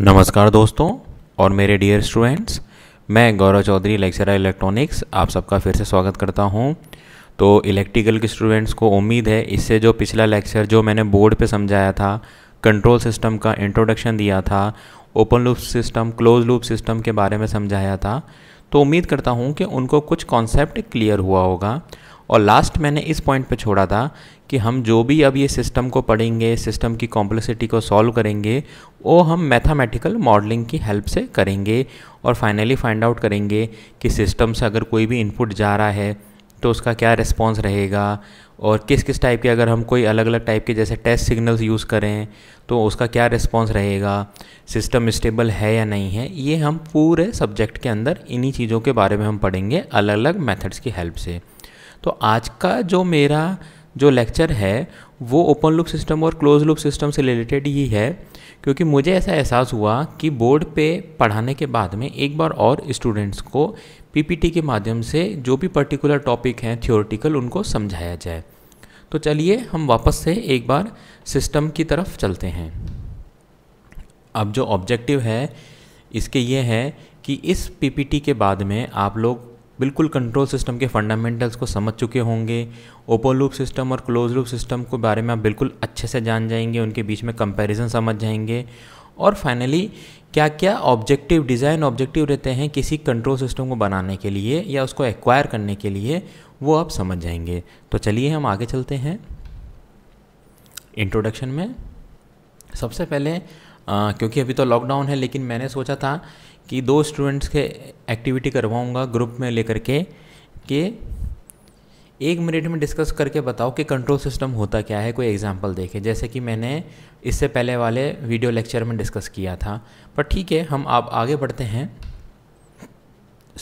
नमस्कार दोस्तों और मेरे डियर स्टूडेंट्स मैं गौरव चौधरी लेक्चरर इलेक्ट्रॉनिक्स आप सबका फिर से स्वागत करता हूं तो इलेक्ट्रिकल के स्टूडेंट्स को उम्मीद है इससे जो पिछला लेक्चर जो मैंने बोर्ड पे समझाया था कंट्रोल सिस्टम का इंट्रोडक्शन दिया था open loop system close loop system के बारे में समझाया था तो उम्मीद करता हूँ कि उनको कुछ कॉन्सेप्ट क्लियर हुआ होगा और लास्ट मैंने इस पॉइंट पे छोड़ा था कि हम जो भी अब ये सिस्टम को पढ़ेंगे सिस्टम की कॉम्प्लेक्सिटी को सॉल्व करेंगे वो हम मैथमेटिकल मॉडलिंग की हेल्प से करेंगे और फाइनली फाइंड आउट करेंगे कि सिस्टम से अगर कोई भी इनपुट जा रहा है तो उसका क्या रिस्पॉन्स रहेगा और किस किस टाइप के अगर हम कोई अलग अलग टाइप के जैसे टेस्ट सिग्नल्स यूज़ करें तो उसका क्या रिस्पॉन्स रहेगा सिस्टम स्टेबल है या नहीं है ये हम पूरे सब्जेक्ट के अंदर इन्हीं चीज़ों के बारे में हम पढ़ेंगे अलग अलग मेथड्स की हेल्प से तो आज का जो मेरा जो लेक्चर है वो ओपन लूप सिस्टम और क्लोज लूप सिस्टम से रिलेटेड ही है क्योंकि मुझे ऐसा एहसास हुआ कि बोर्ड पे पढ़ाने के बाद में एक बार और स्टूडेंट्स को पीपीटी के माध्यम से जो भी पर्टिकुलर टॉपिक हैं थियोरटिकल उनको समझाया जाए तो चलिए हम वापस से एक बार सिस्टम की तरफ चलते हैं अब जो ऑब्जेक्टिव है इसके ये हैं कि इस पीपीटी के बाद में आप लोग बिल्कुल कंट्रोल सिस्टम के फंडामेंटल्स को समझ चुके होंगे ओपन लूप सिस्टम और क्लोज लूप सिस्टम के बारे में आप बिल्कुल अच्छे से जान जाएंगे उनके बीच में कंपैरिजन समझ जाएंगे और फाइनली क्या क्या ऑब्जेक्टिव डिज़ाइन ऑब्जेक्टिव रहते हैं किसी कंट्रोल सिस्टम को बनाने के लिए या उसको एक्वायर करने के लिए वो आप समझ जाएंगे तो चलिए हम आगे चलते हैं इंट्रोडक्शन में सबसे पहले आ, क्योंकि अभी तो लॉकडाउन है लेकिन मैंने सोचा था कि दो स्टूडेंट्स के एक्टिविटी करवाऊँगा ग्रुप में लेकर के कि एक मिनट में डिस्कस करके बताओ कि कंट्रोल सिस्टम होता क्या है कोई एग्जांपल देखे जैसे कि मैंने इससे पहले वाले वीडियो लेक्चर में डिस्कस किया था पर ठीक है हम आप आगे बढ़ते हैं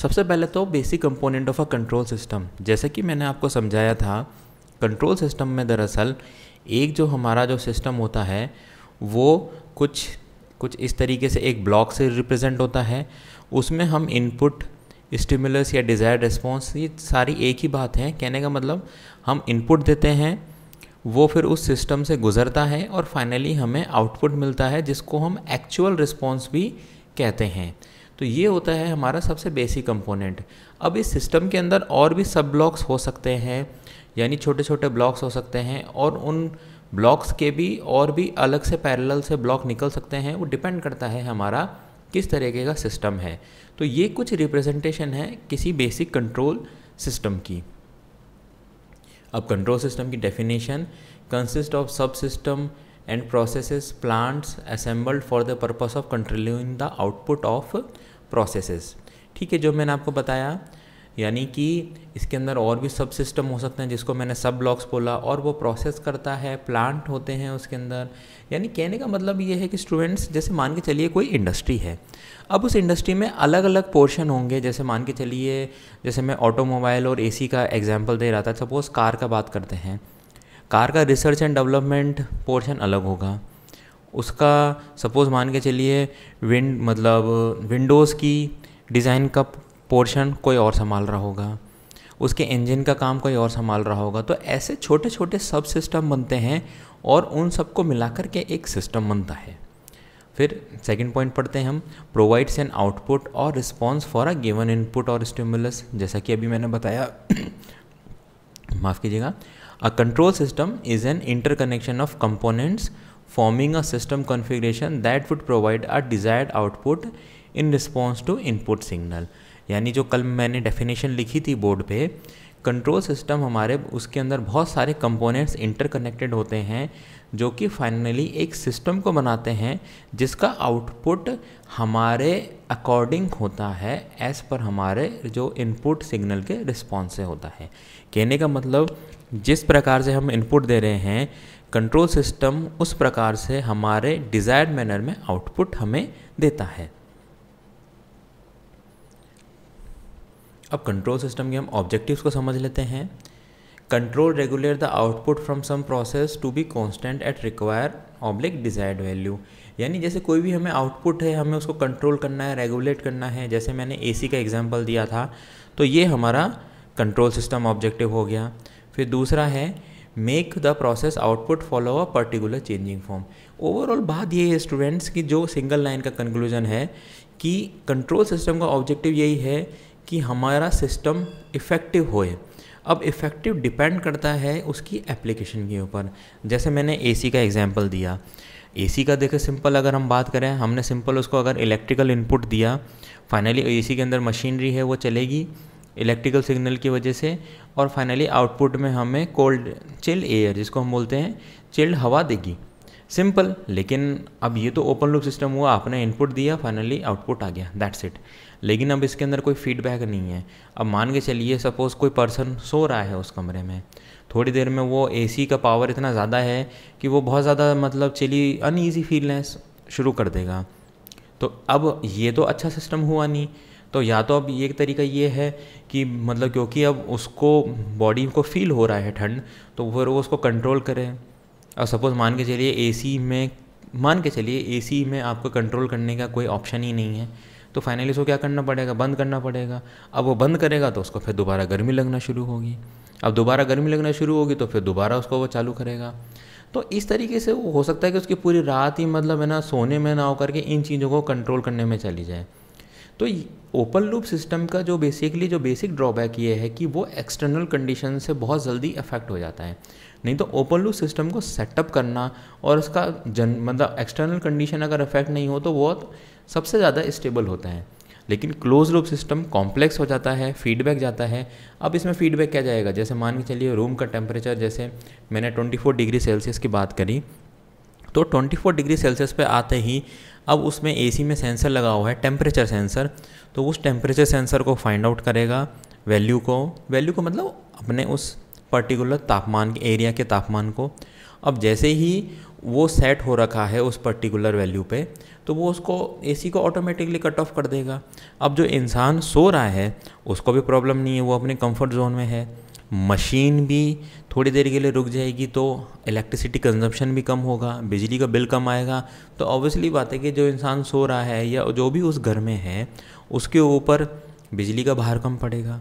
सबसे पहले तो basic component of a control system जैसे कि मैंने आपको समझाया था कंट्रोल सिस्टम में दरअसल एक जो हमारा जो सिस्टम होता है वो कुछ कुछ इस तरीके से एक ब्लॉक से रिप्रेजेंट होता है उसमें हम इनपुट स्टिमुलस या डिज़ायर रिस्पॉन्स ये सारी एक ही बात है कहने का मतलब हम इनपुट देते हैं वो फिर उस सिस्टम से गुज़रता है और फाइनली हमें आउटपुट मिलता है जिसको हम एक्चुअल रिस्पॉन्स भी कहते हैं तो ये होता है हमारा सबसे बेसिक कंपोनेंट अब इस सिस्टम के अंदर और भी सब ब्लॉक्स हो सकते हैं यानी छोटे छोटे ब्लॉक्स हो सकते हैं और उन ब्लॉक्स के भी और भी अलग से पैरेलल से ब्लॉक निकल सकते हैं वो डिपेंड करता है हमारा किस तरीके का सिस्टम है तो ये कुछ रिप्रेजेंटेशन है किसी बेसिक कंट्रोल सिस्टम की अब कंट्रोल सिस्टम की definition consist of sub system and process plants assembled for the purpose of controlling the output of processes ठीक है जो मैंने आपको बताया यानी कि इसके अंदर और भी सब सिस्टम हो सकते हैं जिसको मैंने सब ब्लॉक्स बोला और वो प्रोसेस करता है प्लांट होते हैं उसके अंदर यानी कहने का मतलब ये है कि स्टूडेंट्स जैसे मान के चलिए कोई इंडस्ट्री है अब उस इंडस्ट्री में अलग अलग पोर्शन होंगे जैसे मान के चलिए जैसे मैं ऑटोमोबाइल और ए का एग्जाम्पल दे रहा था सपोज़ कार का बात करते हैं कार का रिसर्च एंड डेवलपमेंट पोर्शन अलग होगा उसका सपोज़ मान के चलिए विंड मतलब विंडोज़ की डिज़ाइन का पोर्शन कोई और संभाल रहा होगा उसके इंजन का काम कोई और संभाल रहा होगा तो ऐसे छोटे छोटे सब सिस्टम बनते हैं और उन सबको मिलाकर के एक सिस्टम बनता है फिर सेकंड पॉइंट पढ़ते हैं हम प्रोवाइड्स एन आउटपुट और response for a given input और स्टिमुलस जैसा कि अभी मैंने बताया माफ़ कीजिएगा a control system is an interconnection of components forming a system configuration that would provide a desired output in response to input signal यानी जो कल मैंने डेफिनेशन लिखी थी बोर्ड पे कंट्रोल सिस्टम हमारे उसके अंदर बहुत सारे कंपोनेंट्स इंटरकनेक्टेड होते हैं जो कि फाइनली एक सिस्टम को बनाते हैं जिसका आउटपुट हमारे अकॉर्डिंग होता है एज़ पर हमारे जो इनपुट सिग्नल के रिस्पॉन्स से होता है कहने का मतलब जिस प्रकार से हम इनपुट दे रहे हैं कंट्रोल सिस्टम उस प्रकार से हमारे डिज़ायर्ड मैनर में आउटपुट हमें देता है अब कंट्रोल सिस्टम के हम ऑब्जेक्टिव्स को समझ लेते हैं control regulate the output from some process to be constant at require oblique desired value यानी जैसे कोई भी हमें आउटपुट है हमें उसको कंट्रोल करना है रेगुलेट करना है जैसे मैंने सी का एग्जाम्पल दिया था तो ये हमारा कंट्रोल सिस्टम ऑब्जेक्टिव हो गया फिर दूसरा है make the process output follow a particular changing form overall बात ये है स्टूडेंट्स की जो सिंगल लाइन का कंक्लूजन है कि कंट्रोल सिस्टम का ऑब्जेक्टिव यही है कि हमारा सिस्टम इफ़ेक्टिव होए अब इफ़ेक्टिव डिपेंड करता है उसकी एप्लीकेशन के ऊपर जैसे मैंने एसी का एग्जांपल दिया एसी का देखें सिंपल अगर हम बात करें हमने सिंपल उसको अगर इलेक्ट्रिकल इनपुट दिया फाइनली एसी के अंदर मशीनरी है वो चलेगी इलेक्ट्रिकल सिग्नल की वजह से और फाइनली आउटपुट में हमें कोल्ड चिल्ड एयर जिसको हम बोलते हैं चिल्ड हवा देगी सिंपल लेकिन अब ये तो ओपन लूप सिस्टम हुआ आपने इनपुट दिया फाइनली आउटपुट आ गया दैट्स इट लेकिन अब इसके अंदर कोई फीडबैक नहीं है अब मान के चलिए सपोज़ कोई पर्सन सो रहा है उस कमरे में थोड़ी देर में वो ए का पावर इतना ज़्यादा है कि वो बहुत ज़्यादा मतलब चली अनईजी फीलनेस शुरू कर देगा तो अब ये तो अच्छा सिस्टम हुआ नहीं तो या तो अब ये तरीका ये है कि मतलब क्योंकि अब उसको बॉडी को फील हो रहा है ठंड तो फिर वो उसको कंट्रोल करें और सपोज़ मान के चलिए एसी में मान के चलिए एसी में आपको कंट्रोल करने का कोई ऑप्शन ही नहीं है तो फाइनली उसको क्या करना पड़ेगा बंद करना पड़ेगा अब वो बंद करेगा तो उसको फिर दोबारा गर्मी लगना शुरू होगी अब दोबारा गर्मी लगना शुरू होगी तो फिर दोबारा उसको वो चालू करेगा तो इस तरीके से वो हो सकता है कि उसकी पूरी रात ही मतलब है ना सोने में ना होकर के इन चीज़ों को कंट्रोल करने में चली जाए तो ओपन लूप सिस्टम का जो बेसिकली जो बेसिक ड्रॉबैक ये है कि वो एक्सटर्नल कंडीशन से बहुत जल्दी अफेक्ट हो जाता है नहीं तो ओपन लूप सिस्टम को सेटअप करना और उसका जन मतलब एक्सटर्नल कंडीशन अगर अफेक्ट नहीं हो तो बहुत सबसे ज़्यादा स्टेबल होता है लेकिन क्लोज लूप सिस्टम कॉम्प्लेक्स हो जाता है फीडबैक जाता है अब इसमें फीडबैक क्या जाएगा जैसे मान के चलिए रूम का टेम्परेचर जैसे मैंने 24 डिग्री सेल्सियस की बात करी तो 24 डिग्री सेल्सियस पे आते ही अब उसमें एसी में सेंसर लगा हुआ है टेम्परेचर सेंसर तो उस टेम्परेचर सेंसर को फाइंड आउट करेगा वैल्यू को वैल्यू को मतलब अपने उस पर्टिकुलर तापमान के एरिया के तापमान को अब जैसे ही वो सेट हो रखा है उस पर्टिकुलर वैल्यू पे तो वो उसको एसी को ऑटोमेटिकली कट ऑफ कर देगा अब जो इंसान सो रहा है उसको भी प्रॉब्लम नहीं है वो अपने कंफर्ट जोन में है मशीन भी थोड़ी देर के लिए रुक जाएगी तो इलेक्ट्रिसिटी कंजम्पशन भी कम होगा बिजली का बिल कम आएगा तो ऑब्वियसली बात है कि जो इंसान सो रहा है या जो भी उस घर में है उसके ऊपर बिजली का भार कम पड़ेगा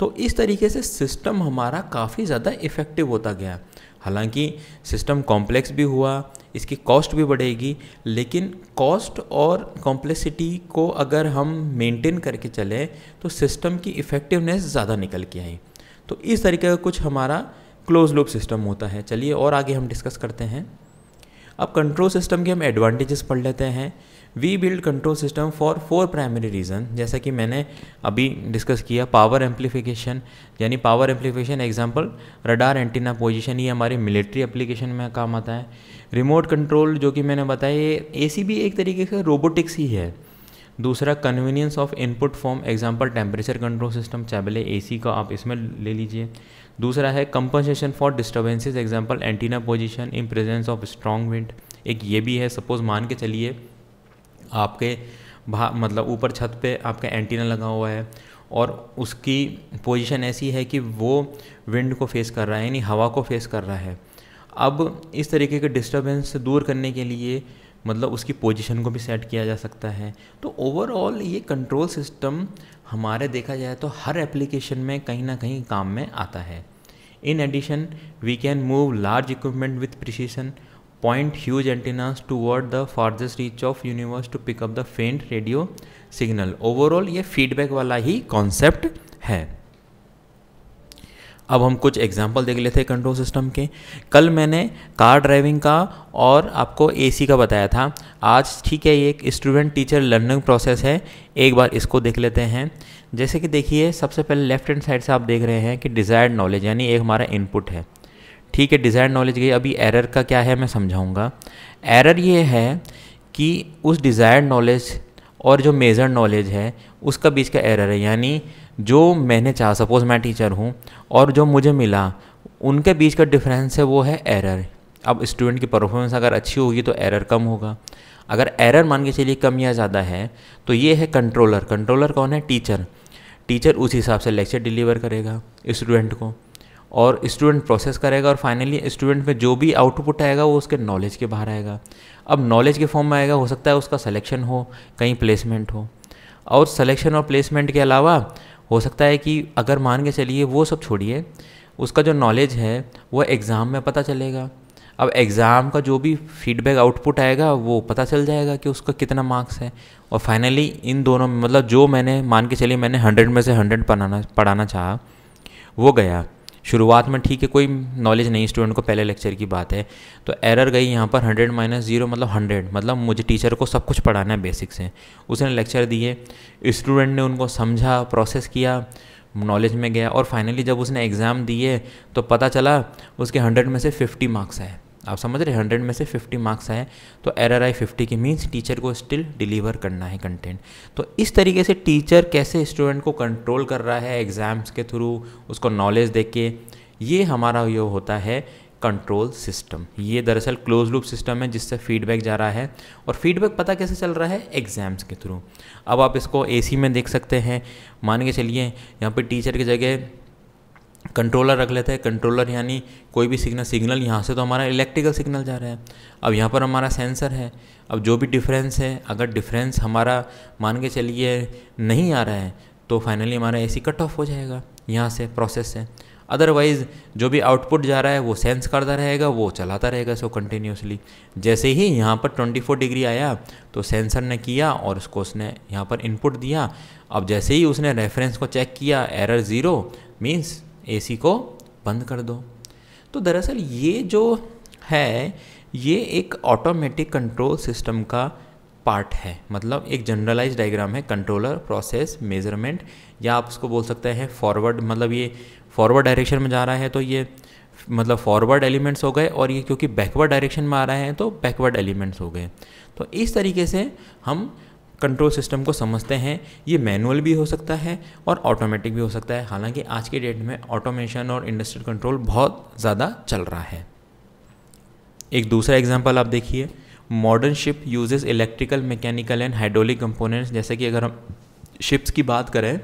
तो इस तरीके से सिस्टम हमारा काफ़ी ज़्यादा इफ़ेक्टिव होता गया हालांकि सिस्टम कॉम्प्लेक्स भी हुआ इसकी कॉस्ट भी बढ़ेगी लेकिन कॉस्ट और कॉम्प्लेक्सिटी को अगर हम मेंटेन करके चलें तो सिस्टम की इफ़ेक्टिवनेस ज़्यादा निकल के आई तो इस तरीके का कुछ हमारा क्लोज लूप सिस्टम होता है चलिए और आगे हम डिस्कस करते हैं अब कंट्रोल सिस्टम के हम एडवांटेजेस पढ़ लेते हैं we build control system for four primary reason जैसा कि मैंने अभी डिस्कस किया पावर एम्पलीफिकेशन यानी power amplification example radar antenna position ये हमारे मिलिट्री एप्लीकेशन में काम आता है रिमोट कंट्रोल जो कि मैंने बताया ये ए भी एक तरीके से रोबोटिक्स ही है दूसरा convenience of input form example temperature control system चाहे सी का आप इसमें ले लीजिए दूसरा है compensation for disturbances example antenna position in presence of strong wind एक ये भी है सपोज मान के चलिए आपके भा मतलब ऊपर छत पे आपका एंटीना लगा हुआ है और उसकी पोजीशन ऐसी है कि वो विंड को फेस कर रहा है यानी हवा को फेस कर रहा है अब इस तरीके के डिस्टर्बेंस से दूर करने के लिए मतलब उसकी पोजीशन को भी सेट किया जा सकता है तो ओवरऑल ये कंट्रोल सिस्टम हमारे देखा जाए तो हर एप्लीकेशन में कहीं ना कहीं काम में आता है in addition we can move large equipment with precision point huge antennas toward the farthest reach of universe to pick up the faint radio signal. Overall ये feedback वाला ही concept है अब हम कुछ एग्जाम्पल देख लेते हैं कंट्रोल सिस्टम के कल मैंने कार ड्राइविंग का और आपको एसी का बताया था आज ठीक है ये एक स्टूडेंट टीचर लर्निंग प्रोसेस है एक बार इसको देख लेते हैं जैसे कि देखिए सबसे पहले लेफ्ट हैंड साइड से आप देख रहे हैं कि डिज़ायर्ड नॉलेज यानी एक हमारा इनपुट है ठीक है डिज़ायर नॉलेज गई अभी एरर का क्या है मैं समझाऊंगा एरर ये है कि उस डिज़ायर्ड नॉलेज और जो मेजर नॉलेज है उसका बीच का एरर है यानी जो मैंने चाह सपोज़ मैं टीचर हूँ और जो मुझे मिला उनके बीच का डिफरेंस है वो है एरर अब स्टूडेंट की परफॉर्मेंस अगर अच्छी होगी तो एरर कम होगा अगर एरर मान के चलिए कम या ज़्यादा है तो ये है कंट्रोलर कंट्रोलर कौन है टीचर टीचर उस हिसाब से लेक्चर डिलीवर करेगा स्टूडेंट को और स्टूडेंट प्रोसेस करेगा और फाइनली स्टूडेंट में जो भी आउटपुट आएगा वो उसके नॉलेज के बाहर आएगा अब नॉलेज के फॉर्म में आएगा हो सकता है उसका सलेक्शन हो कहीं प्लेसमेंट हो और सलेक्शन और प्लेसमेंट के अलावा हो सकता है कि अगर मान के चलिए वो सब छोड़िए उसका जो नॉलेज है वो एग्ज़ाम में पता चलेगा अब एग्ज़ाम का जो भी फीडबैक आउटपुट आएगा वो पता चल जाएगा कि उसका कितना मार्क्स है और फाइनली इन दोनों मतलब जो मैंने मान के चलिए मैंने हंड्रेड में से हंड्रेड पढ़ाना पढ़ाना चाहा वो गया शुरुआत में ठीक है कोई नॉलेज नहीं स्टूडेंट को पहले लेक्चर की बात है तो एरर गई यहाँ पर हंड्रेड माइनस जीरो मतलब हंड्रेड मतलब मुझे टीचर को सब कुछ पढ़ाना है बेसिक से उसने लेक्चर दिए स्टूडेंट ने उनको समझा प्रोसेस किया नॉलेज में गया और फाइनली जब उसने एग्ज़ाम दिए तो पता चला उसके हंड्रेड में से फिफ्टी मार्क्स आए आप समझ रहे हंड्रेड में से फिफ्टी मार्क्स आए तो एरर आई फिफ्टी की मीन्स टीचर को स्टिल डिलीवर करना है कंटेंट तो इस तरीके से टीचर कैसे स्टूडेंट को कंट्रोल कर रहा है एग्ज़ाम्स के थ्रू उसको नॉलेज दे के ये हमारा ये होता है कंट्रोल सिस्टम ये दरअसल क्लोज लूप सिस्टम है जिससे फीडबैक जा रहा है और फीडबैक पता कैसे चल रहा है एग्ज़ाम्स के थ्रू अब आप इसको एसी में देख सकते हैं मान के चलिए यहाँ पे टीचर की जगह कंट्रोलर रख लेते हैं कंट्रोलर यानी कोई भी सिग्नल सिग्नल यहाँ से तो हमारा इलेक्ट्रिकल सिग्नल जा रहा है अब यहाँ पर हमारा सेंसर है अब जो भी डिफरेंस है अगर डिफरेंस हमारा मान के चलिए नहीं आ रहा है तो फाइनली हमारा ए कट ऑफ हो जाएगा यहाँ से प्रोसेस से अदरवाइज़ जो भी आउटपुट जा रहा है वो सेंस करता रहेगा वो चलाता रहेगा सो कंटिन्यूसली जैसे ही यहाँ पर 24 डिग्री आया तो सेंसर ने किया और उसको उसने यहाँ पर इनपुट दिया अब जैसे ही उसने रेफरेंस को चेक किया एरर ज़ीरो मीन्स एसी को बंद कर दो तो दरअसल ये जो है ये एक ऑटोमेटिक कंट्रोल सिस्टम का पार्ट है मतलब एक जनरलाइज डायग्राम है कंट्रोलर प्रोसेस मेजरमेंट या आप उसको बोल सकते हैं फॉरवर्ड मतलब ये फॉरवर्ड डायरेक्शन में जा रहा है तो ये मतलब फॉरवर्ड एलिमेंट्स हो गए और ये क्योंकि बैकवर्ड डायरेक्शन में आ रहा है तो बैकवर्ड एलिमेंट्स हो गए तो इस तरीके से हम कंट्रोल सिस्टम को समझते हैं ये मैनुअल भी हो सकता है और ऑटोमेटिक भी हो सकता है हालांकि आज के डेट में ऑटोमेशन और इंडस्ट्रियल कंट्रोल बहुत ज़्यादा चल रहा है एक दूसरा एग्जाम्पल आप देखिए modern ship uses electrical mechanical and hydraulic components जैसे कि अगर हम शिप्स की बात करें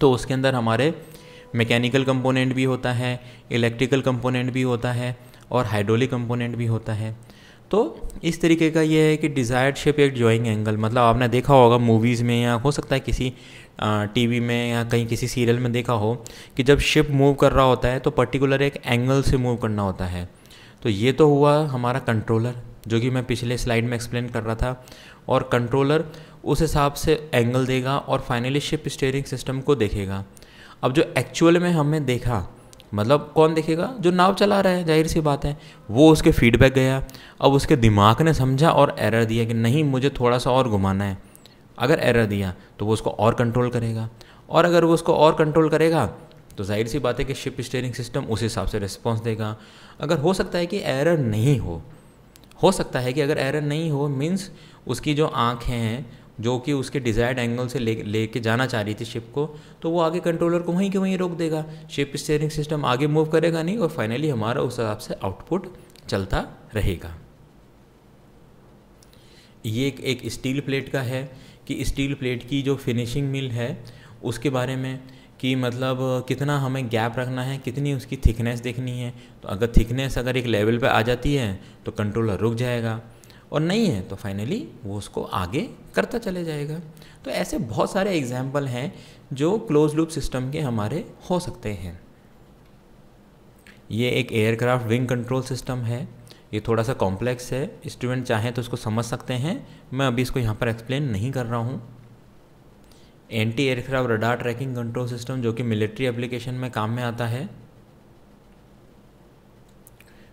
तो उसके अंदर हमारे मैकेनिकल कंपोनेंट भी होता है इलेक्ट्रिकल कंपोनेंट भी होता है और हाइड्रोलिक कंपोनेंट भी होता है तो इस तरीके का ये है कि डिज़ायर्ड शेप एक ड्राइंग एंगल मतलब आपने देखा होगा मूवीज़ में या हो सकता है किसी टीवी में या कहीं किसी सीरियल में देखा हो कि जब शिप मूव कर रहा होता है तो पर्टिकुलर एक एंगल से मूव करना होता है तो ये तो हुआ हमारा कंट्रोलर जो कि मैं पिछले स्लाइड में एक्सप्लेन कर रहा था और कंट्रोलर उस हिसाब से एंगल देगा और फाइनली शिप स्टेयरिंग सिस्टम को देखेगा अब जो एक्चुअल में हमने देखा मतलब कौन देखेगा जो नाव चला रहा है जाहिर सी बात है वो उसके फीडबैक गया अब उसके दिमाग ने समझा और एरर दिया कि नहीं मुझे थोड़ा सा और घुमाना है अगर एरर दिया तो वो उसको और कंट्रोल करेगा और अगर वो उसको और कंट्रोल करेगा तो जाहिर सी बात है कि शिप स्टेयरिंग सिस्टम उस हिसाब से रिस्पॉन्स देगा अगर हो सकता है कि एरर नहीं हो हो सकता है कि अगर एरर नहीं हो मीन्स उसकी जो आँखें हैं जो कि उसके डिज़ायर्ड एंगल से ले लेके जाना चाह रही थी शिप को तो वो आगे कंट्रोलर को वहीं के वहीं रोक देगा शिप स्टेयरिंग सिस्टम आगे मूव करेगा नहीं और फाइनली हमारा उस हिसाब से आउटपुट चलता रहेगा ये एक, एक स्टील प्लेट का है कि स्टील प्लेट की जो फिनिशिंग मिल है उसके बारे में कि मतलब कितना हमें गैप रखना है कितनी उसकी थिकनेस देखनी है तो अगर थिकनेस अगर एक लेवल पर आ जाती है तो कंट्रोलर रुक जाएगा और नहीं है तो फाइनली वो उसको आगे करता चले जाएगा तो ऐसे बहुत सारे एग्जाम्पल हैं जो क्लोज लूप सिस्टम के हमारे हो सकते हैं ये एक एयरक्राफ्ट विंग कंट्रोल सिस्टम है ये थोड़ा सा कॉम्प्लेक्स है स्टूडेंट चाहें तो इसको समझ सकते हैं मैं अभी इसको यहाँ पर एक्सप्लेन नहीं कर रहा हूँ anti aircraft radar tracking control system जो कि मिलिट्री एप्लीकेशन में काम में आता है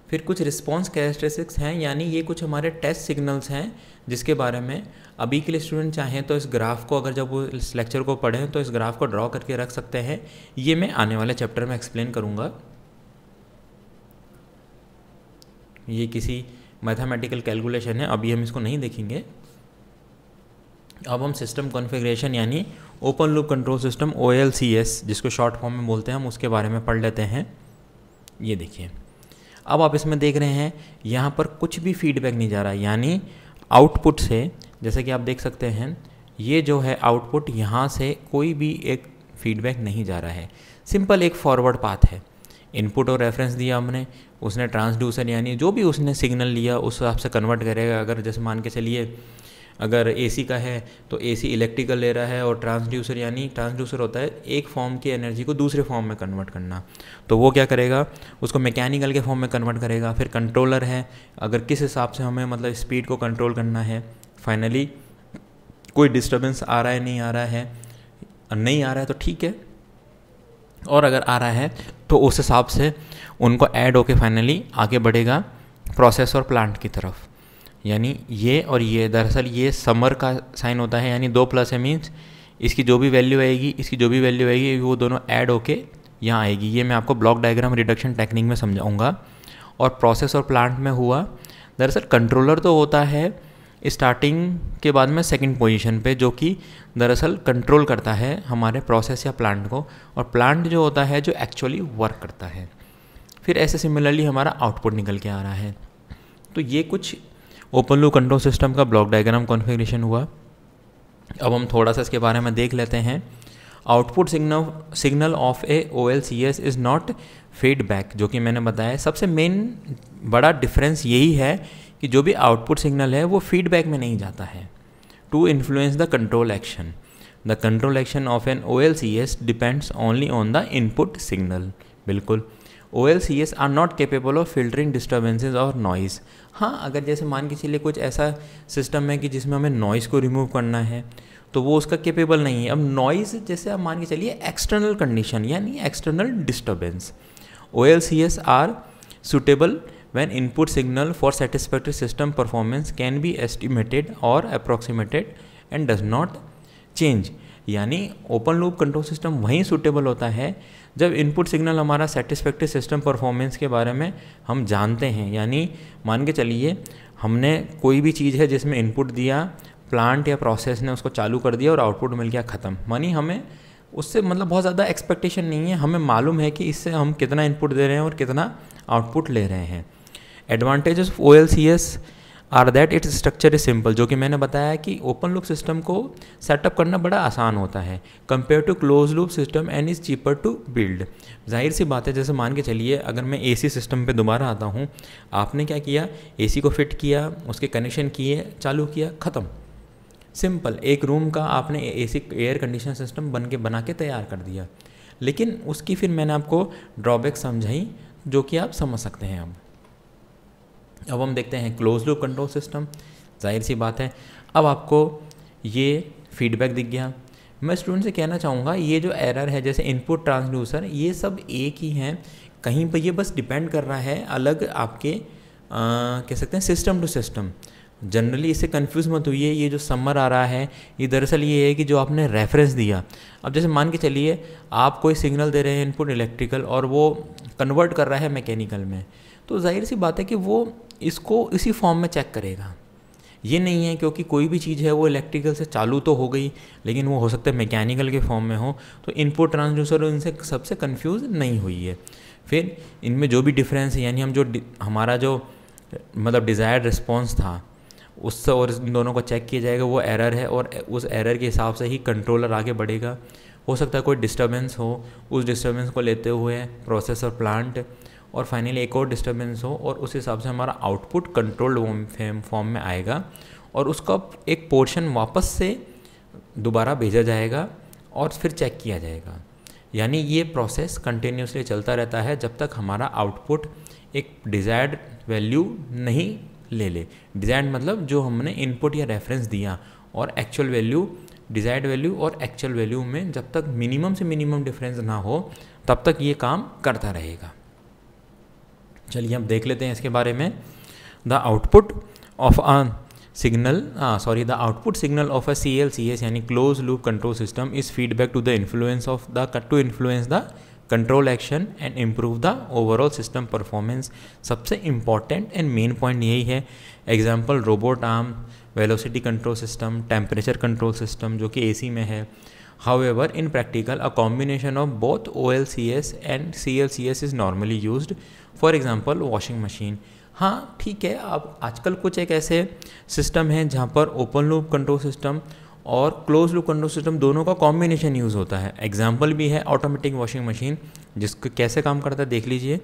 फिर कुछ रिस्पॉन्स कैरेक्टरिस्टिक्स हैं यानी ये कुछ हमारे टेस्ट सिग्नल्स हैं जिसके बारे में अभी के लिए स्टूडेंट चाहें तो इस ग्राफ को अगर जब वो इस लेक्चर को पढ़ें तो इस ग्राफ को ड्रॉ करके रख सकते हैं ये मैं आने वाले चैप्टर में एक्सप्लेन करूँगा ये किसी मैथमेटिकल कैलकुलेशन है अभी हम इसको नहीं देखेंगे अब हम सिस्टम कॉन्फ़िगरेशन यानी open loop control system O जिसको शॉर्ट फॉर्म में बोलते हैं हम उसके बारे में पढ़ लेते हैं ये देखिए अब आप इसमें देख रहे हैं यहाँ पर कुछ भी फीडबैक नहीं जा रहा यानी आउटपुट से जैसे कि आप देख सकते हैं ये जो है आउटपुट यहाँ से कोई भी एक फीडबैक नहीं जा रहा है सिंपल एक फॉरवर्ड पाथ है इनपुट और रेफरेंस दिया हमने उसने ट्रांसड्यूसर यानी जो भी उसने सिग्नल लिया उस हिसाब से कन्वर्ट करेगा अगर जैसे मान के चलिए अगर एसी का है तो एसी इलेक्ट्रिकल ले रहा है और ट्रांसड्यूसर यानी ट्रांसड्यूसर होता है एक फॉर्म की एनर्जी को दूसरे फॉर्म में कन्वर्ट करना तो वो क्या करेगा उसको मैकेनिकल के फॉर्म में कन्वर्ट करेगा फिर कंट्रोलर है अगर किस हिसाब से हमें मतलब स्पीड को कंट्रोल करना है फाइनली कोई डिस्टर्बेंस आ रहा है नहीं आ रहा है नहीं आ रहा है तो ठीक है और अगर आ रहा है तो उस हिसाब से उनको ऐड होके फाइनली आगे बढ़ेगा प्रोसेस और प्लांट की तरफ यानी ये और ये दरअसल ये समर का साइन होता है यानी दो प्लस है मीन्स इसकी जो भी वैल्यू आएगी इसकी जो भी वैल्यू आएगी वो दोनों ऐड होके यहाँ आएगी ये मैं आपको ब्लॉक डायग्राम रिडक्शन टेक्निक में समझाऊँगा और प्रोसेस और प्लांट में हुआ दरअसल कंट्रोलर तो होता है स्टार्टिंग के बाद में सेकंड पोजीशन पे जो कि दरअसल कंट्रोल करता है हमारे प्रोसेस या प्लांट को और प्लांट जो होता है जो एक्चुअली वर्क करता है फिर ऐसे सिमिलरली हमारा आउटपुट निकल के आ रहा है तो ये कुछ ओपन लू कंट्रोल सिस्टम का ब्लॉक डायग्राम कॉन्फ़िगरेशन हुआ अब हम थोड़ा सा इसके बारे में देख लेते हैं output signal signal of a O L C S is not feedback जो कि मैंने बताया सबसे मेन बड़ा डिफरेंस यही है कि जो भी आउटपुट सिग्नल है वो फीडबैक में नहीं जाता है to influence the control action the control action of an O L C S depends only on the input signal बिल्कुल O L C S are not capable of filtering disturbances और noise हाँ अगर जैसे मान के चलिए कुछ ऐसा सिस्टम है कि जिसमें हमें नॉइज़ को रिमूव करना है तो वो उसका केपेबल नहीं है अब नॉइज़ जैसे आप मान के चलिए एक्सटर्नल कंडीशन यानी external disturbance O L C S are suitable when input signal for satisfactory system performance can be estimated और approximated and does not change यानी ओपन लूप कंट्रोल सिस्टम वहीं सूटेबल होता है जब इनपुट सिग्नल हमारा satisfactory system performance के बारे में हम जानते हैं यानी मान के चलिए हमने कोई भी चीज़ है जिसमें इनपुट दिया प्लांट या प्रोसेस ने उसको चालू कर दिया और आउटपुट मिल गया ख़त्म मानी हमें उससे मतलब बहुत ज़्यादा एक्सपेक्टेशन नहीं है हमें मालूम है कि इससे हम कितना इनपुट दे रहे हैं और कितना आउटपुट ले रहे हैं advantage of O L C S are that its structure is simple जो कि मैंने बताया कि ओपन लूप सिस्टम को सेटअप करना बड़ा आसान होता है compare to close loop system and is cheaper to build जाहिर सी बात है जैसे मान के चलिए अगर मैं ए सिस्टम पर दोबारा आता हूँ आपने क्या किया ए को फिट किया उसके कनेक्शन किए चालू किया ख़त्म सिंपल एक रूम का आपने ए एयर कंडीशन सिस्टम बन के बना के तैयार कर दिया लेकिन उसकी फिर मैंने आपको ड्रॉबैक समझाई जो कि आप समझ सकते हैं अब अब हम देखते हैं क्लोज लूप कंट्रोल सिस्टम जाहिर सी बात है अब आपको ये फीडबैक दिख गया मैं स्टूडेंट से कहना चाहूँगा ये जो एरर है जैसे इनपुट ट्रांसड्यूसर ये सब एक ही हैं कहीं पर ये बस डिपेंड कर रहा है अलग आपके आ, कह सकते हैं सिस्टम टू सिस्टम जनरली इससे कंफ्यूज मत हुई है ये जो समर आ रहा है ये दरअसल ये है कि जो आपने रेफरेंस दिया अब जैसे मान के चलिए आप कोई सिग्नल दे रहे हैं इनपुट इलेक्ट्रिकल और वो कन्वर्ट कर रहा है मैकेनिकल में तो जाहिर सी बात है कि वो इसको इसी फॉर्म में चेक करेगा ये नहीं है क्योंकि कोई भी चीज़ है वो इलेक्ट्रिकल से चालू तो हो गई लेकिन वो हो सकता है मैकेनिकल के फॉर्म में हो तो इनपुट ट्रांसड्यूसर इनसे सबसे कंफ्यूज नहीं हुई है फिर इनमें जो भी डिफरेंस है यानी हम जो हमारा जो मतलब डिज़ायर्ड रिस्पॉन्स था उससे और इन दोनों को चेक किया जाएगा वो एरर है और उस एरर के हिसाब से ही कंट्रोलर आगे बढ़ेगा हो सकता है कोई डिस्टर्बेंस हो उस डिस्टर्बेंस को लेते हुए प्रोसेसर प्लांट और फाइनली एक और डिस्टर्बेंस हो और उस हिसाब से हमारा आउटपुट कंट्रोल्ड फॉर्म में आएगा और उसका एक पोर्शन वापस से दोबारा भेजा जाएगा और फिर चेक किया जाएगा यानी ये प्रोसेस कंटिन्यूसली चलता रहता है जब तक हमारा आउटपुट एक डिज़ायर्ड वैल्यू नहीं ले ले डिज़ायर्ड मतलब जो हमने इनपुट या रेफरेंस दिया और एक्चुअल वैल्यू डिज़ायर्ड वैल्यू और एक्चुअल वैल्यू में जब तक मिनिमम से मिनिमम डिफरेंस ना हो तब तक ये काम करता रहेगा चलिए हम देख लेते हैं इसके बारे में the output of a signal sorry the output signal of a C L C S यानी close loop control system is feedback to the influence of the cut to influence the control action and improve the overall system performance सबसे important and main point यही है example robot arm velocity control system temperature control system जो कि ए सी में है However, in practical, a combination of both OLCS and CLCS is normally used. For example, washing machine. हाँ ठीक है अब आजकल कुछ एक ऐसे सिस्टम हैं जहाँ पर ओपन लूप कंट्रोल सिस्टम और क्लोज लूप कंट्रोल सिस्टम दोनों का कॉम्बिनेशन यूज़ होता है एग्जाम्पल भी है ऑटोमेटिक वॉशिंग मशीन जिसको कैसे काम करता है देख लीजिए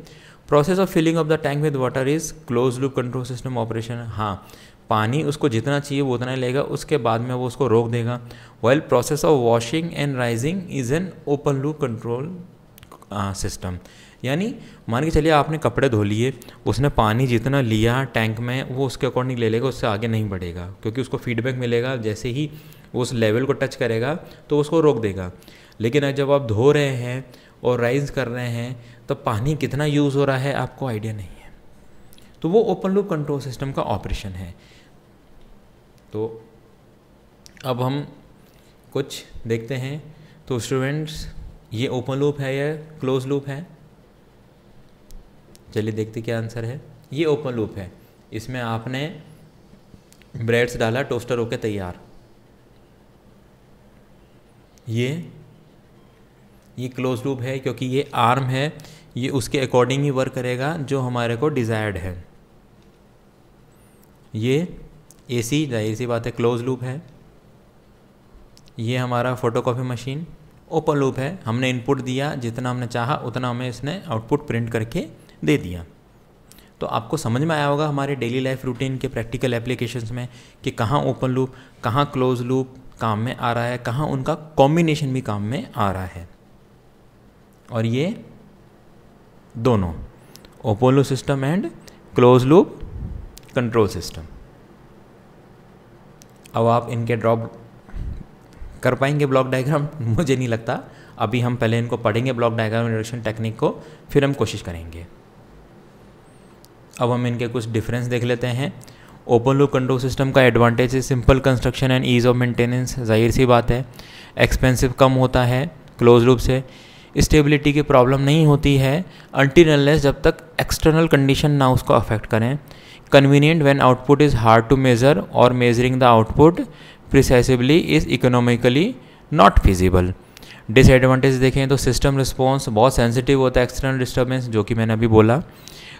process of filling of the tank with water is close loop control system operation हाँ पानी उसको जितना चाहिए वो उतना लेगा उसके बाद में वो उसको रोक देगा well process of washing and rising is an open loop control system यानी मान के चलिए आपने कपड़े धो लिए उसने पानी जितना लिया टैंक में वो उसके अकॉर्डिंग ले लेगा उससे आगे नहीं बढ़ेगा क्योंकि उसको फीडबैक मिलेगा जैसे ही वो उस लेवल को टच करेगा तो उसको रोक देगा लेकिन जब आप धो रहे हैं और राइज कर रहे हैं तो पानी कितना यूज़ हो रहा है आपको आइडिया नहीं है तो वो ओपन लूप कंट्रोल सिस्टम का ऑपरेशन है तो अब हम कुछ देखते हैं तो स्टूडेंट्स ये ओपन लूप है या क्लोज लूप है चलिए देखते क्या आंसर है ये ओपन लूप है इसमें आपने ब्रेड्स डाला टोस्टर होके तैयार ये ये क्लोज लूप है क्योंकि ये आर्म है ये उसके अकॉर्डिंग ही वर्क करेगा जो हमारे को डिज़ायर्ड है ये ए सी जाहिर सी बात है क्लोज लूप है ये हमारा फोटोकॉपी मशीन ओपन लूप है हमने इनपुट दिया जितना हमने चाहा उतना हमें इसने आउटपुट प्रिंट करके दे दिया तो आपको समझ में आया होगा हमारे डेली लाइफ रूटीन के प्रैक्टिकल एप्लीकेशंस में कि कहाँ ओपन लूप कहाँ क्लोज लूप काम में आ रहा है कहाँ उनका कॉम्बिनेशन भी काम में आ रहा है और ये दोनों open loop system and close loop control system अब आप इनके ड्रॉप कर पाएंगे ब्लॉक डायग्राम मुझे नहीं लगता अभी हम पहले इनको पढ़ेंगे ब्लॉक डायग्राम इंट्रोडक्शन टेक्निक को फिर हम कोशिश करेंगे अब हम इनके कुछ डिफरेंस देख लेते हैं ओपन लूप कंट्रोल सिस्टम का एडवांटेज है simple construction and ease of maintenance जाहिर सी बात है एक्सपेंसिव कम होता है क्लोज लूप से स्टेबिलिटी की प्रॉब्लम नहीं होती है अनटिनलेस जब तक एक्सटर्नल कंडीशन ना उसको अफेक्ट करें convenient when output is hard to measure और measuring the output precisely is economically not feasible disadvantage देखें तो सिस्टम रिस्पॉन्स बहुत सेंसिटिव होता है एक्सटर्नल डिस्टर्बेंस जो कि मैंने अभी बोला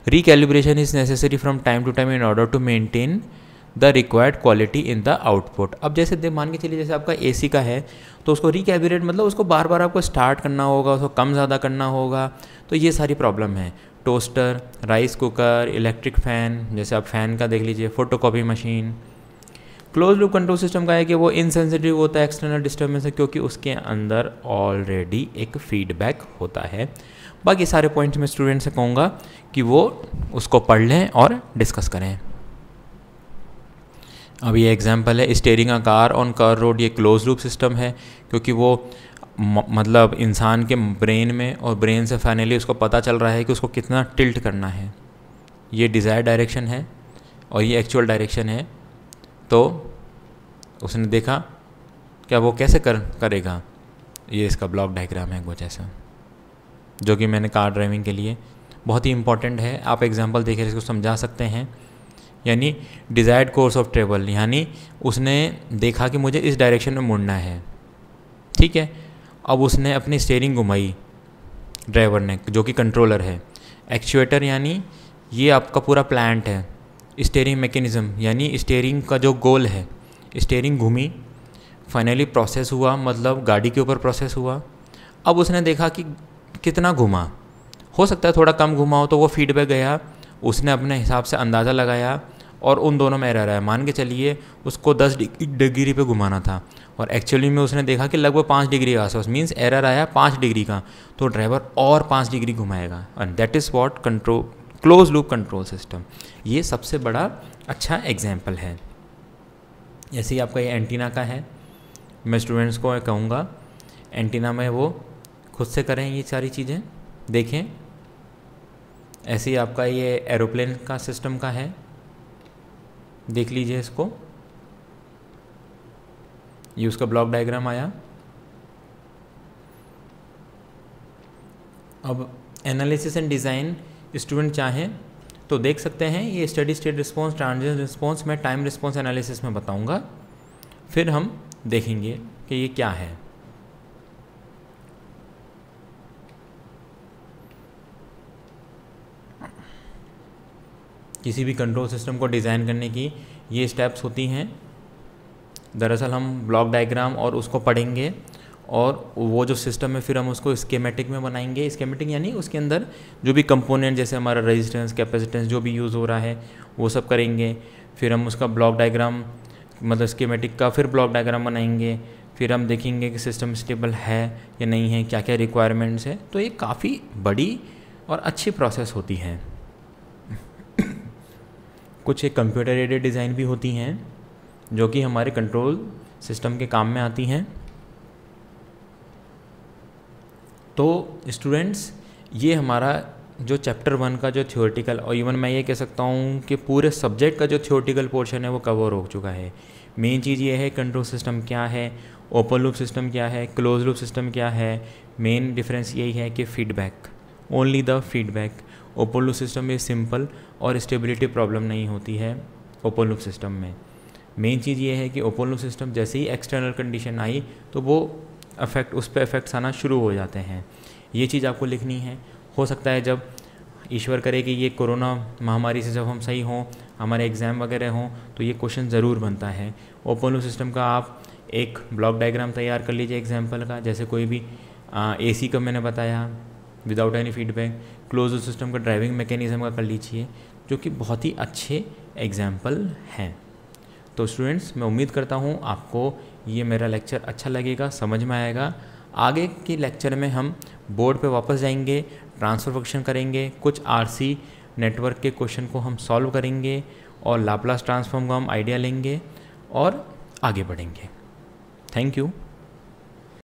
recalibration is necessary from time to time in order to maintain the required quality in the output अब जैसे मान के चलिए जैसे आपका ए का है तो उसको रिकेलिब्रेट मतलब उसको बार बार आपको स्टार्ट करना होगा उसको कम ज़्यादा करना होगा तो ये सारी प्रॉब्लम है toaster rice cooker electric fan जैसे आप फ़ैन का देख लीजिए photocopy machine close loop control system का है कि वो इनसेंसिटिव होता है एक्सटर्नल डिस्टर्बेंस से क्योंकि उसके अंदर ऑलरेडी एक फीडबैक होता है बाकी सारे पॉइंट्स मैं स्टूडेंट से कहूँगा कि वो उसको पढ़ लें और डिस्कस करें अब ये एग्जाम्पल है steering a car on car road ये क्लोज लूप सिस्टम है क्योंकि वो मतलब इंसान के ब्रेन में और ब्रेन से फाइनली उसको पता चल रहा है कि उसको कितना टिल्ट करना है ये डिज़ायर डायरेक्शन है और ये एक्चुअल डायरेक्शन है तो उसने देखा क्या वो कैसे कर करेगा ये इसका ब्लॉक डायग्राम है कुछ ऐसा जो कि मैंने कार ड्राइविंग के लिए बहुत ही इंपॉर्टेंट है आप एग्जांपल देखकर इसको समझा सकते हैं यानी डिज़ायर्ड कोर्स ऑफ ट्रेवल यानी उसने देखा कि मुझे इस डायरेक्शन में मुड़ना है ठीक है अब उसने अपनी स्टेयरिंग घुमाई ड्राइवर ने जो कि कंट्रोलर है एक्चुएटर यानी ये आपका पूरा प्लांट है स्टेयरिंग मेकेनिज़म यानी स्टेयरिंग का जो गोल है स्टेयरिंग घूमी फाइनली प्रोसेस हुआ मतलब गाड़ी के ऊपर प्रोसेस हुआ अब उसने देखा कि कितना घुमा हो सकता है थोड़ा कम घुमा हो तो वो फीडबैक गया उसने अपने हिसाब से अंदाज़ा लगाया और उन दोनों में रह रहा है मान के चलिए उसको दस डिग्री पे घुमाना था और एक्चुअली में उसने देखा कि लगभग पाँच डिग्री का आसपास मीन्स एरर आया पाँच डिग्री का तो ड्राइवर और पाँच डिग्री घुमाएगा and that is what control close loop control system ये सबसे बड़ा अच्छा एग्जाम्पल है जैसे ही आपका ये एंटीना का है मैं स्टूडेंट्स को कहूँगा एंटीना में वो खुद से करें ये सारी चीज़ें देखें ऐसे ही आपका ये एरोप्लेन का सिस्टम का है देख लीजिए इसको ये उसका ब्लॉक डायग्राम आया अब एनालिसिस एंड डिज़ाइन स्टूडेंट चाहें तो देख सकते हैं ये study state response transition response मैं टाइम रिस्पॉन्स एनालिसिस में बताऊंगा फिर हम देखेंगे कि ये क्या है किसी भी कंट्रोल सिस्टम को डिज़ाइन करने की ये स्टेप्स होती हैं दरअसल हम ब्लॉक डायग्राम और उसको पढ़ेंगे और वो जो सिस्टम है फिर हम उसको स्केमेटिक में बनाएंगे स्केमेटिक यानी उसके अंदर जो भी कंपोनेंट जैसे हमारा रेजिस्टेंस कैपेसिटेंस जो भी यूज़ हो रहा है वो सब करेंगे फिर हम उसका ब्लॉक डायग्राम मतलब स्केमेटिक का फिर ब्लॉक डायग्राम बनाएंगे फिर हम देखेंगे कि सिस्टम स्टेबल है या नहीं है क्या क्या रिक्वायरमेंट्स है तो ये काफ़ी बड़ी और अच्छी प्रोसेस होती है कुछ एक कंप्यूटर एडेड डिज़ाइन भी होती हैं जो कि हमारे कंट्रोल सिस्टम के काम में आती हैं तो स्टूडेंट्स ये हमारा जो चैप्टर वन का जो थियोरटिकल और इवन मैं ये कह सकता हूँ कि पूरे सब्जेक्ट का जो थियोरटिकल पोर्शन है वो कवर हो चुका है मेन चीज़ ये है कंट्रोल सिस्टम क्या है ओपन लूप सिस्टम क्या है क्लोज लूप सिस्टम क्या है मेन डिफरेंस यही है कि feedback only the feedback open loop system में सिंपल और स्टेबिलिटी प्रॉब्लम नहीं होती है ओपन लूप सिस्टम में मेन चीज़ ये है कि ओपन लूप सिस्टम जैसे ही एक्सटर्नल कंडीशन आई तो वो अफेक्ट उस पर अफेक्ट्स आना शुरू हो जाते हैं ये चीज़ आपको लिखनी है हो सकता है जब ईश्वर करे कि ये कोरोना महामारी से जब हम सही हों हमारे एग्ज़ाम वगैरह हों तो ये क्वेश्चन ज़रूर बनता है ओपन लूप सिस्टम का आप एक ब्लॉक डायग्राम तैयार कर लीजिए एग्जाम्पल का जैसे कोई भी ए सी का मैंने बताया without any feedback close system का ड्राइविंग मैकेनिज्म का कर लीजिए जो कि बहुत ही अच्छे एग्जाम्पल हैं तो स्टूडेंट्स मैं उम्मीद करता हूँ आपको ये मेरा लेक्चर अच्छा लगेगा समझ में आएगा आगे के लेक्चर में हम बोर्ड पे वापस जाएंगे ट्रांसफर फंक्शन करेंगे कुछ आरसी नेटवर्क के क्वेश्चन को हम सॉल्व करेंगे और लाप्लास ट्रांसफॉर्म का हम आइडिया लेंगे और आगे बढ़ेंगे थैंक यू